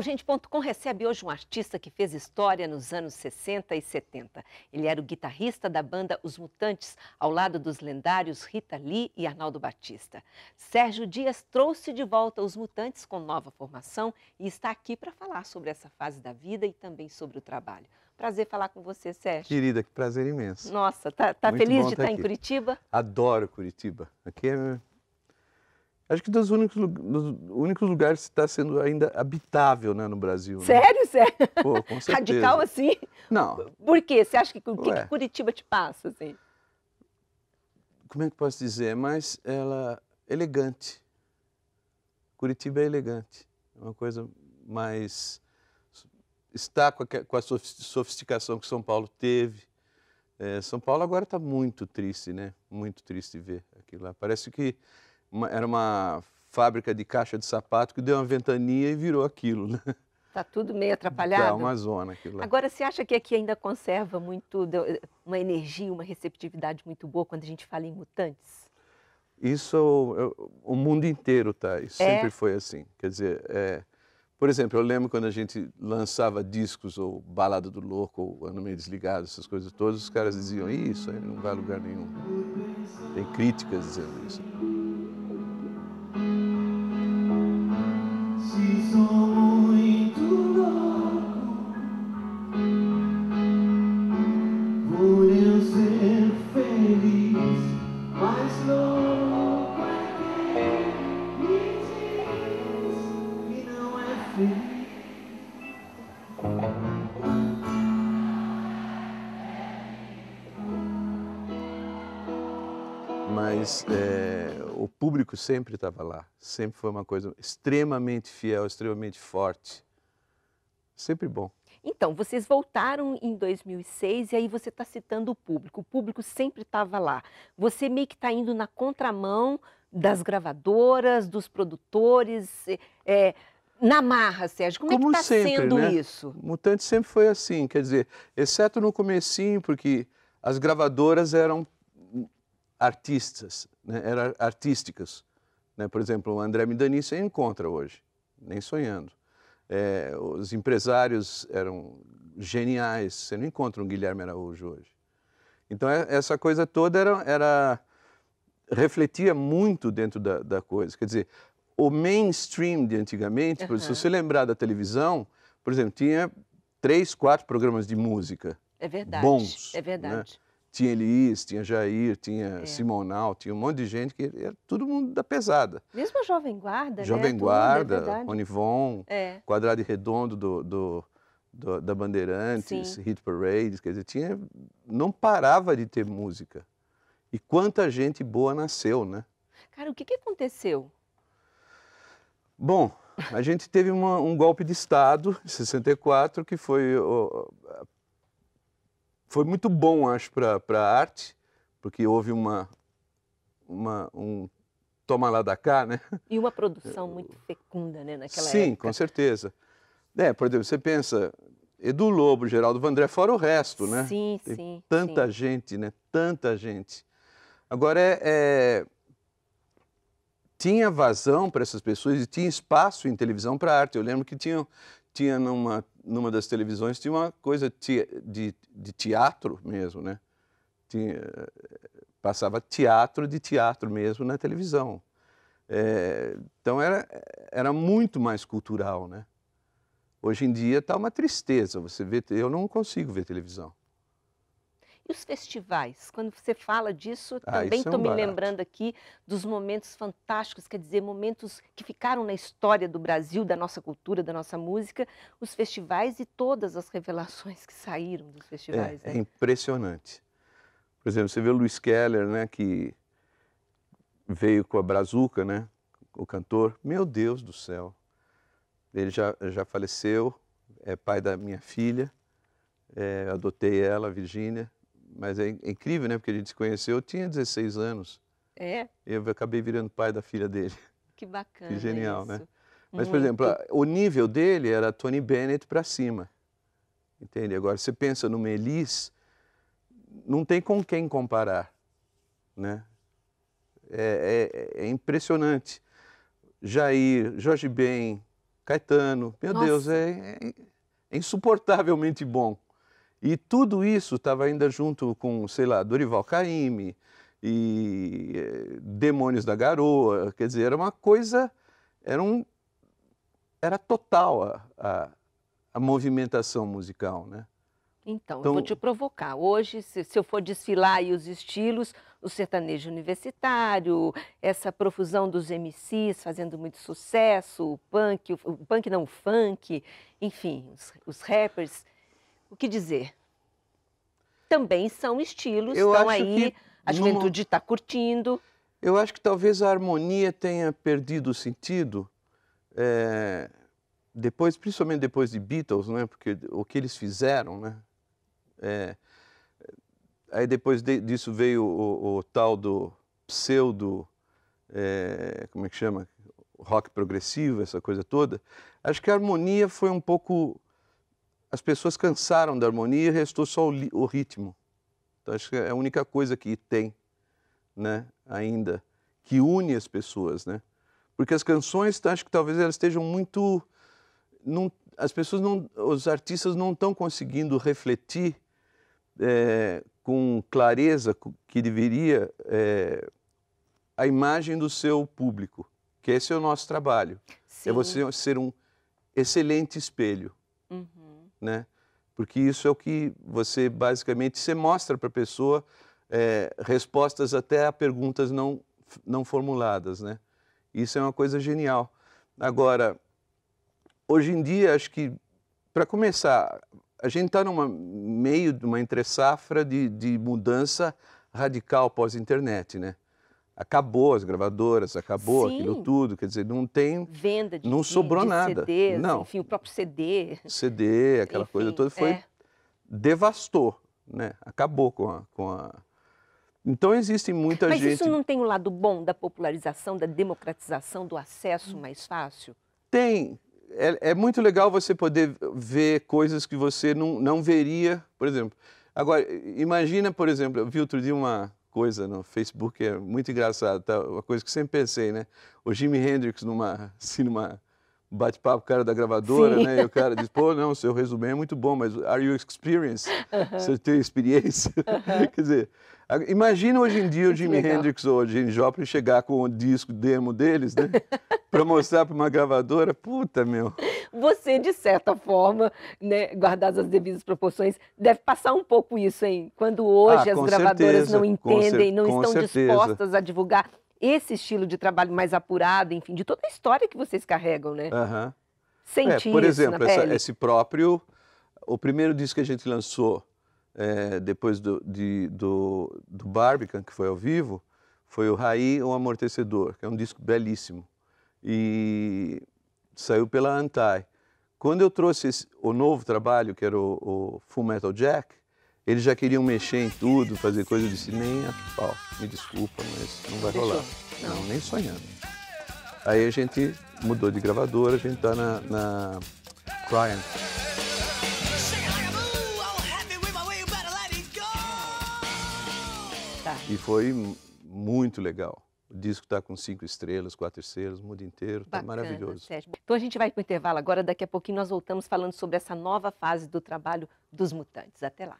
Gente.com recebe hoje um artista que fez história nos anos 60 e 70. Ele era o guitarrista da banda Os Mutantes, ao lado dos lendários Rita Lee e Arnaldo Batista. Sérgio Dias trouxe de volta Os Mutantes com nova formação e está aqui para falar sobre essa fase da vida e também sobre o trabalho. Prazer falar com você, Sérgio. Querida, que prazer imenso. Nossa, tá, tá feliz de tá tá estar aqui. em Curitiba? Adoro Curitiba. Aqui é Acho que dos únicos, dos únicos lugares que está sendo ainda habitável né, no Brasil. Né? Sério, né? sério? Pô, com certeza. Radical assim? Não. Por quê? Você acha que o que, que, Curitiba te passa? Assim? Como é que posso dizer? É Mas ela elegante. Curitiba é elegante. É uma coisa mais. Está com a, com a sofisticação que São Paulo teve. É, São Paulo agora está muito triste, né? Muito triste ver aquilo lá. Parece que uma, era uma fábrica de caixa de sapato que deu uma ventania e virou aquilo, né? Está tudo meio atrapalhado. Está uma zona aquilo lá. Agora, você acha que aqui ainda conserva muito, uma energia, uma receptividade muito boa quando a gente fala em mutantes? Isso, é é o mundo inteiro tá. Isso é. sempre foi assim. Quer dizer, é, por exemplo, eu lembro quando a gente lançava discos ou Balada do Louco ou Ano Meio Desligado, essas coisas todas, os caras diziam isso, aí não vai a lugar nenhum. Tem críticas dizendo isso. mas é, o público sempre estava lá, sempre foi uma coisa extremamente fiel, extremamente forte, sempre bom. Então, vocês voltaram em 2006 e aí você está citando o público. O público sempre estava lá. Você meio que está indo na contramão das gravadoras, dos produtores, é, é na marra, Sérgio. Como, Como é que está sendo né? isso? Mutante sempre foi assim, quer dizer, exceto no comecinho, porque as gravadoras eram artistas, né? era artísticas. Né? Por exemplo, o André Midani você encontra hoje, nem sonhando. É, os empresários eram geniais, você não encontra um Guilherme Araújo hoje. Então, é, essa coisa toda era, era refletia muito dentro da, da, coisa. Quer dizer, o mainstream de antigamente, uhum. se você lembrar da televisão, por exemplo, tinha três, quatro programas de música. É verdade. Bons. É verdade. Né? Tinha Elis, tinha Jair, tinha é. Simonal, tinha um monte de gente que era todo mundo da pesada. Mesmo a Jovem Guarda, né? Jovem né? Guarda, é Onivon, é. Quadrado e Redondo do, do, do da Bandeirantes, Sim. Hit Parades, quer dizer, tinha, não parava de ter música. E quanta gente boa nasceu, né? Cara, o que, que aconteceu? Bom, a gente teve uma, um golpe de Estado em 64, que foi o, foi muito bom, acho, para a arte, porque houve uma, uma, um toma lá da cá, né? E uma produção muito fecunda, né, naquela Sim, época. Sim, com certeza. É, por exemplo, você pensa, Edu Lobo, Geraldo Vandré, fora o resto, né? Sim, Tem sim. Tanta sim. gente, né? Tanta gente. Agora, é, é... tinha vazão para essas pessoas e tinha espaço em televisão para arte. Eu lembro que tinha, tinha numa, numa das televisões, tinha uma coisa de, de teatro mesmo, né? Tinha, eh, passava teatro de teatro mesmo na televisão. É, então era, era muito mais cultural, né? Hoje em dia está uma tristeza, você vê, eu não consigo ver televisão. E os festivais? Quando você fala disso, ah, também estou é um me lembrando aqui dos momentos fantásticos, quer dizer, momentos que ficaram na história do Brasil, da nossa cultura, da nossa música, os festivais e todas as revelações que saíram dos é, festivais. É, né? é impressionante. Por exemplo, você vê o Luiz Keller, né, que veio com a Brazuca, né, o cantor. Meu Deus do céu. Ele já, já faleceu, é pai da minha filha, é, adotei ela, Virgínia, mas é, é incrível, né? Porque a gente se conheceu, eu tinha 16 anos. É? Eu acabei virando pai da filha dele. Que bacana. Que genial, né? isso. né? Mas, Muito. por exemplo, o nível dele era Tony Bennett para cima. Entende? Agora, você pensa no Melis, não tem com quem comparar, né? É, é, é impressionante. Jair, Jorge Ben, Caetano, meu Nossa. Deus, é, é, é insuportavelmente bom. E tudo isso estava ainda junto com, sei lá, Dorival Caymmi e eh, Demônios da Garoa, quer dizer, era uma coisa, era, um, era total a, a, a movimentação musical, né? Então, então, eu vou te provocar. Hoje, se, se eu for desfilar aí os estilos, o sertanejo universitário, essa profusão dos MCs fazendo muito sucesso, o punk, o, o punk não, o funk, enfim, os, os rappers o que dizer? Também são estilos, eu estão aí, a juventude está numa... curtindo. Eu acho que talvez a harmonia tenha perdido o sentido é, depois, principalmente depois de Beatles, né? Porque o que eles fizeram, né? É, aí depois de, disso veio o, o, tal do pseudo, é, como é que chama, rock progressivo, essa coisa toda. Acho que a harmonia foi um pouco as pessoas cansaram da harmonia e restou só o, o ritmo. Então, acho que é a única coisa que tem, né, ainda, que une as pessoas, né? Porque as canções, então, acho que talvez elas estejam muito... Não, as pessoas não... Os artistas não estão conseguindo refletir é, com clareza que deveria é, a imagem do seu público, que esse é o nosso trabalho. É Sim. É você ser um excelente espelho né? Porque isso é o que você basicamente você mostra para a pessoa é, respostas até a perguntas não não formuladas, né? Isso é uma coisa genial. Agora, hoje em dia acho que para começar a gente está numa meio de uma entre safra de, de mudança radical pós internet, né? acabou as gravadoras, acabou Sim. aquilo tudo, quer dizer, não tem venda de não sobrou de, de nada, CDs, não, enfim, o próprio CD, CD, aquela enfim, coisa toda foi é. devastou, né? Acabou com a, com a... Então existe muita Mas gente. Mas isso não tem o um lado bom da popularização, da democratização, do acesso hum. mais fácil? Tem. É, é muito legal você poder ver coisas que você não, não veria, por exemplo. Agora, imagina, por exemplo, eu vi outro dia uma, coisa no Facebook, é muito engraçado, tá? uma coisa que sempre pensei, né? O Jimi Hendrix numa, assim, numa bate-papo cara da gravadora, Sim. né? E o cara diz, pô, não, seu resumo é muito bom, mas are you experienced? Uh -huh. Você tem experiência? Uh -huh. Quer dizer, imagina hoje em dia o Jimi Hendrix ou o Jim Joplin chegar com o disco demo deles, né? para mostrar para uma gravadora, puta, meu. Você, de certa forma, né, guardadas as devidas proporções, deve passar um pouco isso, hein? Quando hoje ah, as gravadoras certeza. não entendem, não estão certeza. dispostas a divulgar esse estilo de trabalho mais apurado, enfim, de toda a história que vocês carregam, né? Uhum. Sentir é, Por exemplo, essa, esse próprio, o primeiro disco que a gente lançou é, depois do, de, do, do Barbican, que foi ao vivo, foi o Raí, um amortecedor, que é um disco belíssimo. E saiu pela Antai. Quando eu trouxe esse, o novo trabalho, que era o, o Full Metal Jack, eles já queriam mexer em tudo, fazer coisa. de disse, nem me desculpa, mas não vai Deixou. rolar. Não. nem sonhando. Aí a gente mudou de gravadora, a gente tá na, na Crying. Tá. E foi muito legal. O disco está com cinco estrelas, quatro estrelas, o mundo inteiro, está maravilhoso. Sérgio. Então a gente vai para o intervalo agora, daqui a pouquinho nós voltamos falando sobre essa nova fase do trabalho dos mutantes. Até lá.